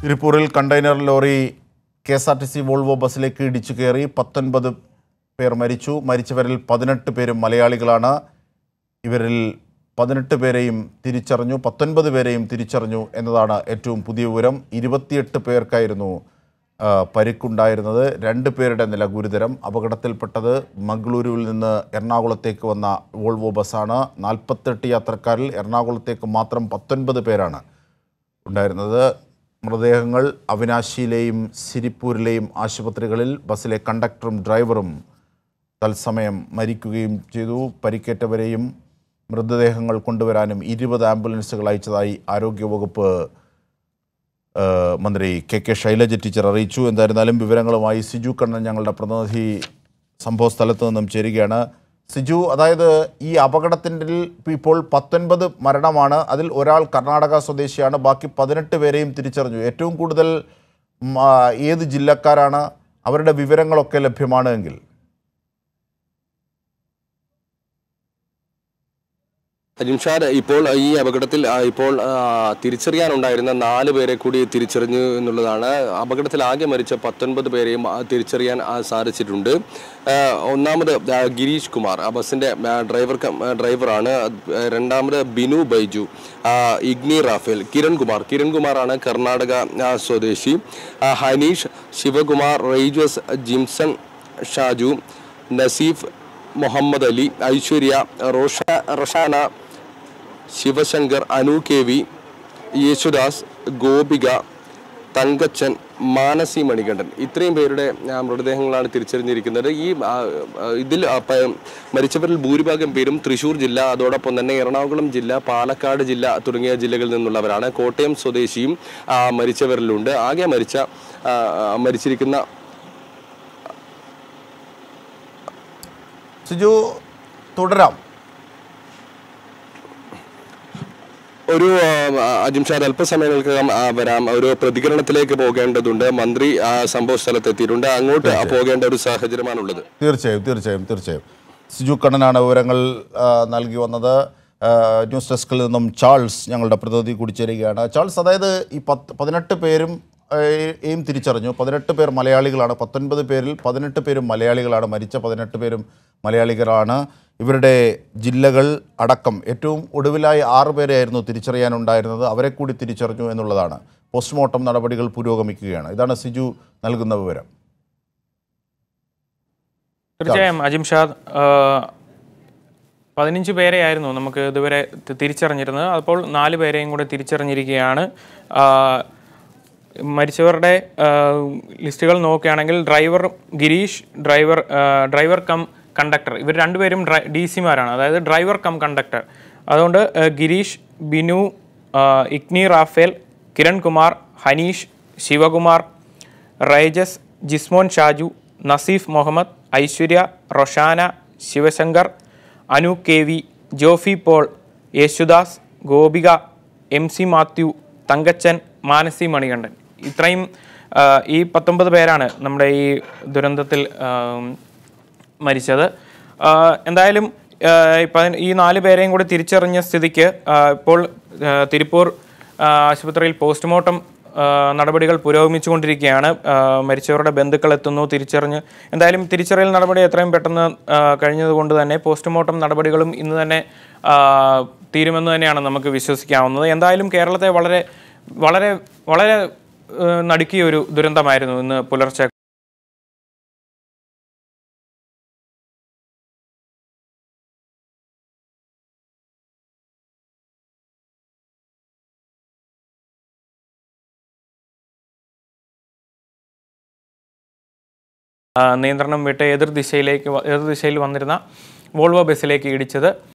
തിരുപ്പൂരിൽ container lorry K S R T C Volvo ബസ്സിലേക്ക് ഇടിച്ചു കയറി പത്തൊൻപത് പേർ മരിച്ചു മരിച്ചവരിൽ പതിനെട്ട് പേരും മലയാളികളാണ് ഇവരിൽ പതിനെട്ട് പേരെയും തിരിച്ചറിഞ്ഞു പത്തൊൻപത് പേരെയും തിരിച്ചറിഞ്ഞു എന്നതാണ് ഏറ്റവും പുതിയ വിവരം ഇരുപത്തിയെട്ട് പേർക്കായിരുന്നു പരിക്കുണ്ടായിരുന്നത് രണ്ട് പേരുടെ നില ഗുരുതരം അപകടത്തിൽപ്പെട്ടത് മംഗളൂരുവിൽ നിന്ന് എറണാകുളത്തേക്ക് വന്ന വോൾവോ ബസ്സാണ് നാൽപ്പത്തെട്ട് യാത്രക്കാരിൽ എറണാകുളത്തേക്ക് മാത്രം പത്തൊൻപത് പേരാണ് ഉണ്ടായിരുന്നത് മൃതദേഹങ്ങൾ അവിനാശിയിലെയും സിരിപ്പൂരിലെയും ആശുപത്രികളിൽ ബസ്സിലെ കണ്ടക്ടറും ഡ്രൈവറും തത്സമയം മരിക്കുകയും ചെയ്തു പരിക്കേറ്റവരെയും മൃതദേഹങ്ങൾ കൊണ്ടുവരാനും ഇരുപത് ആംബുലൻസുകൾ അയച്ചതായി ആരോഗ്യവകുപ്പ് മന്ത്രി കെ കെ ശൈലജ ടീച്ചർ അറിയിച്ചു എന്തായിരുന്നാലും വിവരങ്ങളുമായി സിജു കണ്ണൻ ഞങ്ങളുടെ പ്രതിനിധി സംഭവ സ്ഥലത്ത് നിന്നും ചേരുകയാണ് സിജു അതായത് ഈ അപകടത്തിൻ്റെ ഇപ്പോൾ പത്തൊൻപത് മരണമാണ് അതിൽ ഒരാൾ കർണാടക സ്വദേശിയാണ് ബാക്കി പതിനെട്ട് പേരെയും തിരിച്ചറിഞ്ഞു ഏറ്റവും കൂടുതൽ ഏത് ജില്ലക്കാരാണ് അവരുടെ വിവരങ്ങളൊക്കെ ലഭ്യമാണ് എങ്കിൽ നിംഷാദ് ഇപ്പോൾ ഈ അപകടത്തിൽ ഇപ്പോൾ തിരിച്ചറിയാനുണ്ടായിരുന്ന നാല് പേരെ കൂടി തിരിച്ചറിഞ്ഞു എന്നുള്ളതാണ് അപകടത്തിൽ ആകെ മരിച്ച പത്തൊൻപത് പേരെയും തിരിച്ചറിയാൻ സാധിച്ചിട്ടുണ്ട് ഒന്നാമത് ഗിരീഷ് കുമാർ ആ ബസ്സിൻ്റെ ഡ്രൈവർ ഡ്രൈവറാണ് രണ്ടാമത് ബിനു ബൈജു ഇഗ്നി റാഫേൽ കിരൺ കുമാർ കിരൺ കുമാറാണ് കർണാടക സ്വദേശി ഹനീഷ് ശിവകുമാർ റെയ്ജസ് ജിംസൺ ഷാജു നസീഫ് മുഹമ്മദ് അലി ഐശ്വര്യ റോഷ റഷാന ശിവശങ്കർ അനു കെ വി യേശുദാസ് ഗോപിക തങ്കച്ചൻ മാനസി മണികണ്ഠൻ ഇത്രയും പേരുടെ മൃതദേഹങ്ങളാണ് തിരിച്ചറിഞ്ഞിരിക്കുന്നത് ഈ ഇതിൽ മരിച്ചവരിൽ ഭൂരിഭാഗം പേരും തൃശൂർ ജില്ല അതോടൊപ്പം തന്നെ എറണാകുളം ജില്ല പാലക്കാട് ജില്ല തുടങ്ങിയ ജില്ലകളിൽ നിന്നുള്ളവരാണ് കോട്ടയം സ്വദേശിയും മരിച്ചവരിലുണ്ട് ആകെ മരിച്ച മരിച്ചിരിക്കുന്ന സിജു തുടരാം ഒരു അജിംഷാദ് അല്പസമയങ്ങൾക്കകം വരാം ഒരു പ്രതികരണത്തിലേക്ക് പോകേണ്ടതുണ്ട് മന്ത്രി ആ സംഭവ സ്ഥലത്തെത്തിയിട്ടുണ്ട് അങ്ങോട്ട് പോകേണ്ട ഒരു സാഹചര്യമാണുള്ളത് തീർച്ചയായും തീർച്ചയായും തീർച്ചയായും സിജു കണ്ണനാണ് വിവരങ്ങൾ നൽകി വന്നത് ന്യൂസ് ഡെസ്കിൽ നിന്നും ചാൾസ് ഞങ്ങളുടെ പ്രതിനിധി കൂടി ചേരുകയാണ് ചാൾസ് അതായത് ഈ പത്ത് പതിനെട്ട് പേരും എയും തിരിച്ചറിഞ്ഞു പതിനെട്ട് പേർ മലയാളികളാണ് പത്തൊൻപത് പേരിൽ പതിനെട്ട് പേരും മലയാളികളാണ് മരിച്ച പതിനെട്ട് പേരും മലയാളികളാണ് ഇവരുടെ ജില്ലകൾ അടക്കം ഏറ്റവും ഒടുവിലായി ആറു പേരെയായിരുന്നു തിരിച്ചറിയാനുണ്ടായിരുന്നത് അവരെ കൂടി തിരിച്ചറിഞ്ഞു എന്നുള്ളതാണ് പോസ്റ്റ്മോർട്ടം നടപടികൾ പുരോഗമിക്കുകയാണ് ഇതാണ് സിജു നൽകുന്ന വിവരം തീർച്ചയായും അജിംഷാദ് പതിനഞ്ച് പേരെയായിരുന്നു നമുക്ക് ഇതുവരെ തിരിച്ചറിഞ്ഞിരുന്നത് അപ്പോൾ നാല് പേരെയും കൂടെ തിരിച്ചറിഞ്ഞിരിക്കുകയാണ് മരിച്ചവരുടെ ലിസ്റ്റുകൾ നോക്കുകയാണെങ്കിൽ driver Girish driver driver cum conductor ഇവർ രണ്ടുപേരും ഡ്രൈ ഡി സിമാരാണ് അതായത് ഡ്രൈവർ കം കണ്ടക്ടർ അതുകൊണ്ട് Girish Binu Igni Raphael Kiran Kumar Hanish Sivakumar Raijas Jismon Shaju Naseef Muhammad Aishwarya Roshana Sivasankar Anu K V Jofy Paul Yesudas Gopika M C Mathew Thankachan Manasi Manikandan ഇത്രയും ഈ പത്തൊമ്പത് പേരാണ് നമ്മുടെ ഈ ദുരന്തത്തിൽ മരിച്ചത് എന്തായാലും ഇപ്പം ഈ നാല് പേരെയും കൂടി തിരിച്ചറിഞ്ഞ സ്ഥിതിക്ക് ഇപ്പോൾ തിരുപ്പൂർ ആശുപത്രിയിൽ പോസ്റ്റ്മോർട്ടം നടപടികൾ പുരോഗമിച്ചുകൊണ്ടിരിക്കുകയാണ് മരിച്ചവരുടെ ബന്ധുക്കൾ എത്തുന്നു തിരിച്ചറിഞ്ഞ് എന്തായാലും തിരിച്ചറിയൽ നടപടി എത്രയും പെട്ടെന്ന് കഴിഞ്ഞതുകൊണ്ട് തന്നെ പോസ്റ്റ്മോർട്ടം നടപടികളും ഇന്ന് തന്നെ തീരുമെന്ന് തന്നെയാണ് നമുക്ക് വിശ്വസിക്കാവുന്നത് എന്തായാലും കേരളത്തെ വളരെ വളരെ വളരെ നടുക്കിയൊരു ഒരു ദുരന്തമായിരുന്നു ഇന്ന് പുലർച്ചെ നിയന്ത്രണം വിട്ട് എതിർ ദിശയിലേക്ക് എതിർ ദിശയിൽ വന്നിരുന്ന വോൾവോ ബസ്സിലേക്ക് ഇടിച്ചത്